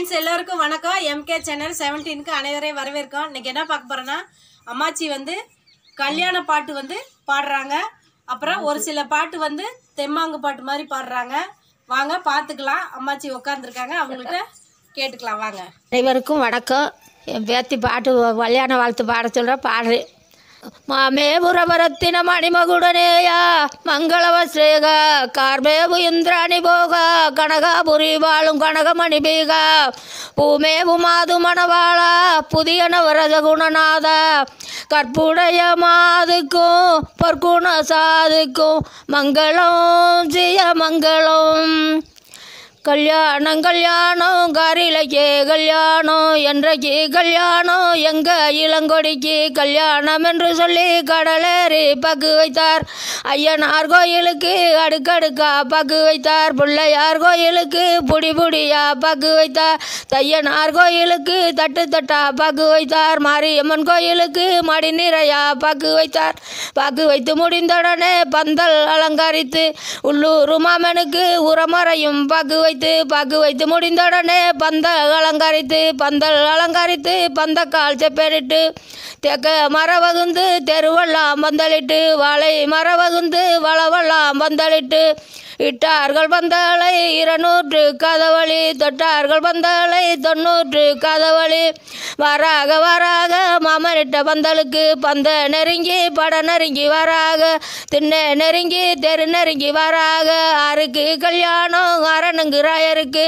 friends எல்லோருக்கும் வணக்கம் MK channel செவன்டீனுக்கு அனைவரையும் வரவேற்கோம் இன்றைக்கி என்ன பார்க்க போகிறேன்னா அம்மாச்சி வந்து கல்யாண பாட்டு வந்து பாடுறாங்க அப்புறம் ஒரு சில பாட்டு வந்து தெம்மாங்கு பாட்டு மாதிரி பாடுறாங்க வாங்க பார்த்துக்கலாம் அம்மாச்சி உட்காந்துருக்காங்க அவங்கள்ட்ட கேட்டுக்கலாம் வாங்க அனைவருக்கும் வணக்கம் என் பேத்தி பாட்டு கல்யாண வாழ்த்து பாட சொல்கிறேன் பாடுறேன் മാമേപുരപരത്തിന മണിമകുടനേയ മംഗളവശ്രേക കാർമേവു ഇന്ദ്രാണി പോക കനകാപുരി വാളും കനകമണി പീക പൂമേവു മാതു മണവാള പുതിയ നവരജ ഗുണനാഥ കർപ്പുടയ മാതുക്കും പൊർക്കുണ സാധുക്കും മംഗളം ജയ മംഗളം கல்யாணம் கல்யாணம் காரிலைக்கு கல்யாணம் என்றைக்கு கல்யாணம் எங்க இளங்கொடிக்கு கல்யாணம் என்று சொல்லி கடலேறி பக்கு வைத்தார் ஐயனார் கோயிலுக்கு அடுக்கடுக்கா பக்கு வைத்தார் பிள்ளையார் கோயிலுக்கு புடி புடியா பக்கு வைத்தார் தையனார் கோயிலுக்கு தட்டு தட்டா பக்கு வைத்தார் மாரியம்மன் கோயிலுக்கு மடி நிறையா பக்கு வைத்தார் பக்கு வைத்து முடிந்தவுடனே பந்தல் அலங்கரித்து உள்ளூர் மாமனுக்கு உரமறையும் பக்கு வைத்தார் வைத்து பகு வைத்து உடனே பந்தல் அலங்கரித்து பந்தல் அலங்கரித்து பந்த கால் செப்பேரிட்டு தெக்க மரவகுந்து தெருவெல்லாம் பந்தலிட்டு வலை மரவகுந்து வளவெல்லாம் பந்தலிட்டு இட்டார்கள் பந்தலை இருநூற்று கதவழி தொட்டார்கள் பந்தலை தொன்னூற்று கதவழி வராக வராக பரிட்ட பந்தலுக்கு பந்த நெருங்கி பட நெருங்கி வராக தின்ன நெருங்கி தெரு நெருங்கி வராக ஆருக்கு கல்யாணம் அரணங்கு ராயருக்கு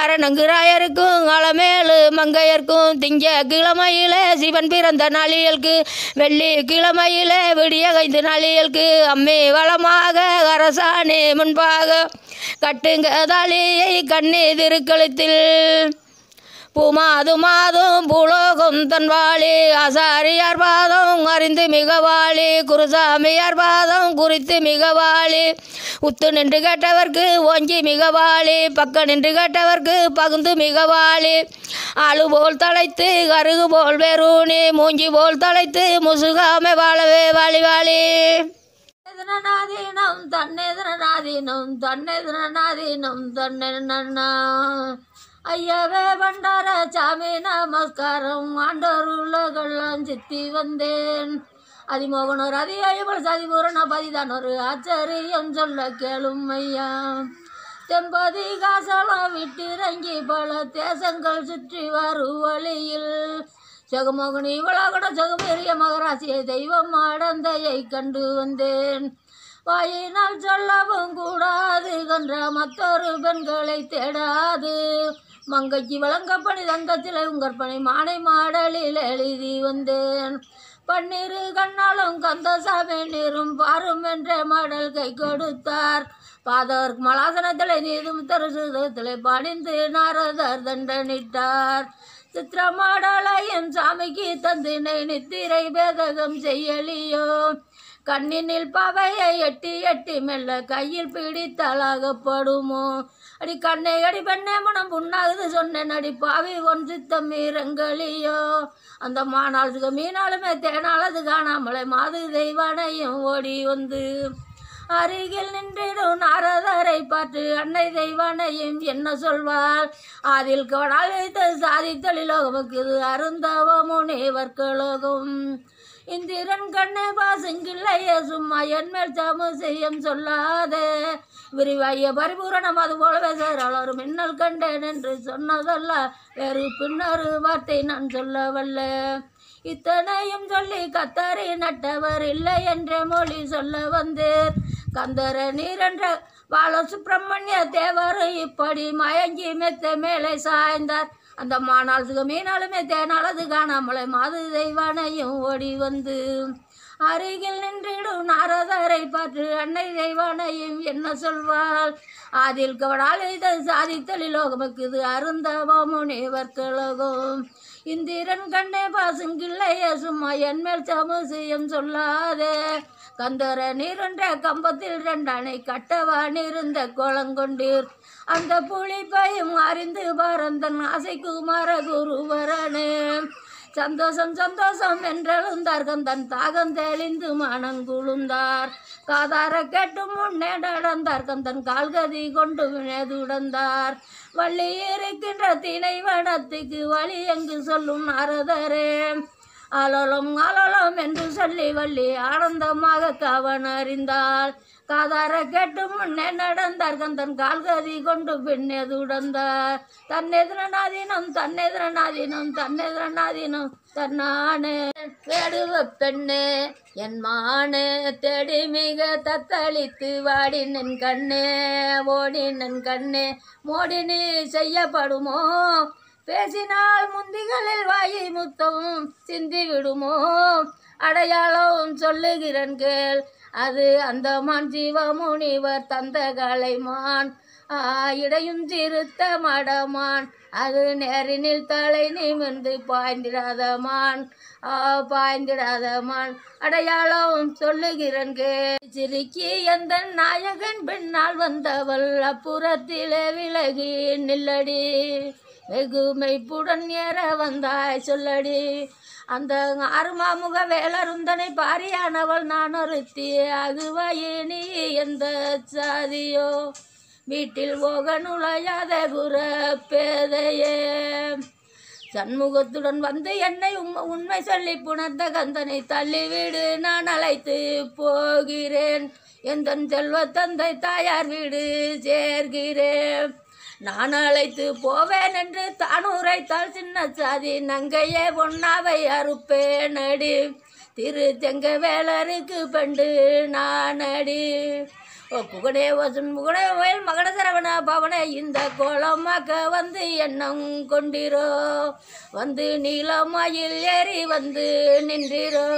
அரணங்கு ராயருக்கும் களமேலு மங்கையர்க்கும் திங்க கிழமையில சிவன் பிறந்த நாளியலுக்கு வெள்ளி கிழமையில விடிய கைந்து நாளியலுக்கு அம்மே வளமாக அரசாணி முன்பாக கட்டுங்க தாலியை கண்ணீர் திருக்கழுத்தில் பூமாது மாதும் புலோகம் தன்வாளி அசாரியார் பாதம் அறிந்து மிகவாளி குருசாமியார் பாதம் குறித்து மிகவாளி உத்து நின்று கேட்டவர்க்கு ஓஞ்சி மிகவாளி பக்க நின்று கேட்டவர்க்கு பகுந்து மிகவாளி ஆளு போல் தலைத்து கருகு போல் வெறூணி மூஞ்சி போல் தலைத்து முசுகாமை வாழவே வாழி வாழி தன்னெதிரநாதீனம் தன்னெதிரநாதீனம் தன்னெதிரநாதீனம் தன்னெதிரநாதீனம் தன்னெதிரநாதீனம் ஐயாவே பண்டார சாமி நமஸ்காரம் ஆண்டோர் உலகெல்லாம் வந்தேன் அதிமோகனோர் அதி ஐபல் சதிபூரண ஒரு ஆச்சரியம் சொல்ல கேளும் ஐயா தெம்பதி விட்டு விட்டிறங்கி பல தேசங்கள் சுற்றி வரும் வழியில் ஜெகமோகனி இவளாகட சகமேறிய மகராசியை தெய்வம் அடந்தையை கண்டு வந்தேன் வாயினால் சொல்லவும் கூடாது கன்ற மற்றொரு பெண்களை தேடாது மங்கச்சி வழங்கப்பணி தந்தத்தில் உங்கற்பணி மானை மாடலில் எழுதி வந்தேன் பன்னீர் கண்ணாலும் சாமி நீரும் பாரும் என்ற மாடல் கை கொடுத்தார் பாதவர் மலாசனத்திலே நீதும் தரிசுதத்திலே பணிந்து நாரதர் தண்டனிட்டார் மாடலையும் சாமிக்கு தந்து நித்திரை பேதகம் செய்யலியோ கண்ணினில் பவையை எட்டி எட்டி மெல்ல கையில் பிடித்தலாகப்படுமோ அடி கண்ணே அடி பெண்ணே மனம் புண்ணாகுது சொன்னேன் அடி பாவி ஒன் சித்தம் மீரங்களியோ அந்த மானாளுக்கு மீனாலுமே தேனாலது காணாமலை மாது தெய்வானையும் ஓடி வந்து அருகில் நின்றிடும் நாரதரை பார்த்து அன்னை தெய்வானையும் என்ன சொல்வாள் அதில் கவனால் வைத்த சாதித்தொழிலோகமுக்கு இது அருந்தவமுனே இந்திரன் கண்ணே பாசங்கில்லைய சும்மா என்மேல் சாமு செய்யும் சொல்லாதே விரிவாய பரிபூரணம் அது போலவே சேரால் ஒரு மின்னல் கண்டேன் என்று சொன்னதல்ல வேறு பின்னொரு வார்த்தை நான் சொல்லவல்ல இத்தனையும் சொல்லி கத்தாரி நட்டவர் இல்லை என்ற மொழி சொல்ல வந்தேர் கந்தர நீரென்ற பால சுப்பிரமணிய தேவர் இப்படி மயங்கி மெத்த மேலே சாய்ந்தார் அந்த மானாளுதுக மீனாலுமே தேனாலது காணாமலை மாது தெய்வானையும் ஓடி வந்து அருகில் நின்றிடும் நாரதரை பார்த்து அன்னை தெய்வானையும் என்ன சொல்வாள் ஆதில் கவடால் இதை சாதித்தலி லோகமுக்குது அருந்தவமுனிவர்க்கலோகம் இந்திரன் கண்ணே பாசுங்கில்லை சும்மா என் மேல் சமசியம் சொல்லாதே கந்தர இருன்ற கம்பத்தில் ரெண்டனை கட்டவான் இருந்த குளங்கொண்டீர் அந்த புலிப்பையும் அறிந்து பரந்தன் ஆசை குமார குருவரனே சந்தோஷம் சந்தோஷம் என்றெழுந்தார்கம் தன் தாகம் தெளிந்து மனங்குழுந்தார் காதார கேட்டு முன்னே நடந்தார் கந்தன் கால்கதி கொண்டு வினைதுடந்தார் வள்ளி இருக்கின்ற தினை வனத்துக்கு வழி எங்கு சொல்லும் அரதரே அலலும் அலலும் என்று சொல்லி வள்ளி ஆனந்தமாக கவன் அறிந்தாள் காதார கேட்டு முன்னே நடந்தார் கந்தன் கால்கதி கொண்டு தன் தன்னெதிரநாதீனம் தன்னெதிரநாதீனம் தன்னெதிரநாதீனம் தன்னானே தேடுவ பெண்ணே என் மானே தேடி மிக தத்தளித்து நின் கண்ணே நின் கண்ணே மோடினி செய்யப்படுமோ பேசினால் முந்திகளில் வாயி முத்தம் சிந்தி விடுமோ அடையாளம் சொல்லுகிறன் கேள் அது அந்தமான் ஜீவமுனிவர் தந்த கலைமான் ஆ இடையும் சிறுத்த மடமான் அது நேரினில் தலை நிமிர்ந்து பாய்ந்திடாதமான் ஆ பாய்ந்திடாதமான் அடையாளம் சொல்லுகிறன் சிறுக்கி எந்த நாயகன் பின்னால் வந்தவள் அப்புறத்திலே விலகி நில்லடி வெகுமைப்புடன் ஏற வந்தாய் சொல்லடி அந்த ஆறுமாமுக வேலருந்தனை பாரியானவள் நான் ஒருத்தி அகுவாயினி எந்த சாதியோ வீட்டில் போக நுழையாத குர சண்முகத்துடன் வந்து என்னை உண்மை உண்மை சொல்லி புணர்ந்த கந்தனை தள்ளிவிடு நான் அழைத்து போகிறேன் எந்த செல்வ தந்தை தாயார் வீடு சேர்கிறேன் நான் அழைத்து போவேன் என்று தானூரை உரைத்தால் சின்ன சாதி நங்கையே பொன்னாவை அறுப்பேன் அடி திரு தெங்க வேளருக்கு பண்டு நான் அடி ஓ புகடே வசன் புகடே வயல் மகட பவனே இந்த கோலமாக்க வந்து எண்ணம் கொண்டிரோ வந்து நீளமாயில் ஏறி வந்து நின்றிரோ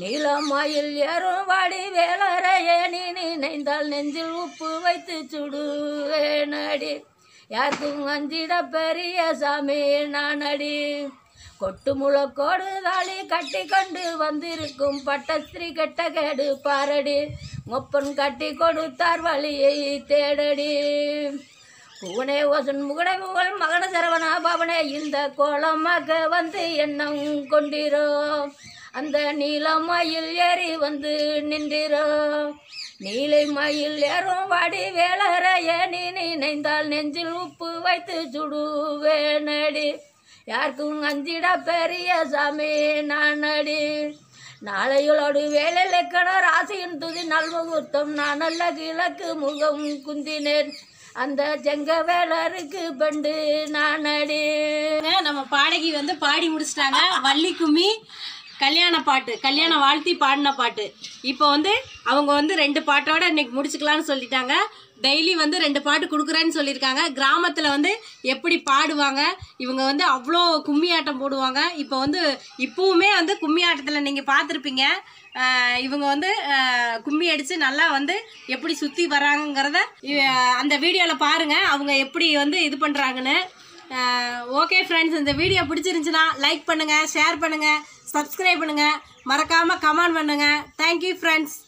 நீலமாயில் ஏறும் வாடி வேலறையே நீ நினைந்தால் நெஞ்சில் உப்பு வைத்து சுடுவேனடி யாருக்கும் அஞ்சிட பெரிய சாமி நானடி கொட்டு முளக்கோடு தாளி கட்டி கொண்டு வந்திருக்கும் பட்டஸ்திரி கெட்ட கேடு பாரடி மொப்பன் கட்டி கொடுத்தார் வழியை தேடடி பூனே ஓசன் முகடை புகழ் மகன சரவணா பாவனே இந்த கோலமாக வந்து எண்ணம் கொண்டிரும் அந்த மயில் ஏறி வந்து நின்றோ நீலை மயில் ஏறும் வாடி வேளறைய நீ நினைந்தால் நெஞ்சில் உப்பு வைத்து சுடுவேனடி யாருக்கும் அஞ்சிட பெரிய சாமி நானடி நாளையுளோடு வேலை இலக்கணம் ராசியின் துதி நல்முகூர்த்தம் நான் நல்ல கிழக்கு முகம் குந்தினேன் அந்த செங்க வேலருக்கு பண்டு நானடி நம்ம பாடகி வந்து பாடி முடிச்சிட்டாங்க வள்ளி கும்மி கல்யாண பாட்டு கல்யாண வாழ்த்தி பாடின பாட்டு இப்போ வந்து அவங்க வந்து ரெண்டு பாட்டோட இன்னைக்கு முடிச்சுக்கலான்னு சொல்லிட்டாங்க டெய்லி வந்து ரெண்டு பாட்டு கொடுக்குறேன்னு சொல்லியிருக்காங்க கிராமத்தில் வந்து எப்படி பாடுவாங்க இவங்க வந்து அவ்வளோ கும்மி ஆட்டம் போடுவாங்க இப்போ வந்து இப்போவுமே வந்து கும்மி ஆட்டத்தில் நீங்கள் பார்த்துருப்பீங்க இவங்க வந்து கும்மி அடித்து நல்லா வந்து எப்படி சுற்றி வராங்கிறத அந்த வீடியோவில் பாருங்கள் அவங்க எப்படி வந்து இது பண்ணுறாங்கன்னு ஓகே ஃப்ரெண்ட்ஸ் இந்த வீடியோ பிடிச்சிருந்துச்சுன்னா லைக் பண்ணுங்கள் ஷேர் பண்ணுங்கள் சப்ஸ்கிரைப் பண்ணுங்கள் மறக்காமல் கமெண்ட் பண்ணுங்கள் தேங்க்யூ ஃப்ரெண்ட்ஸ்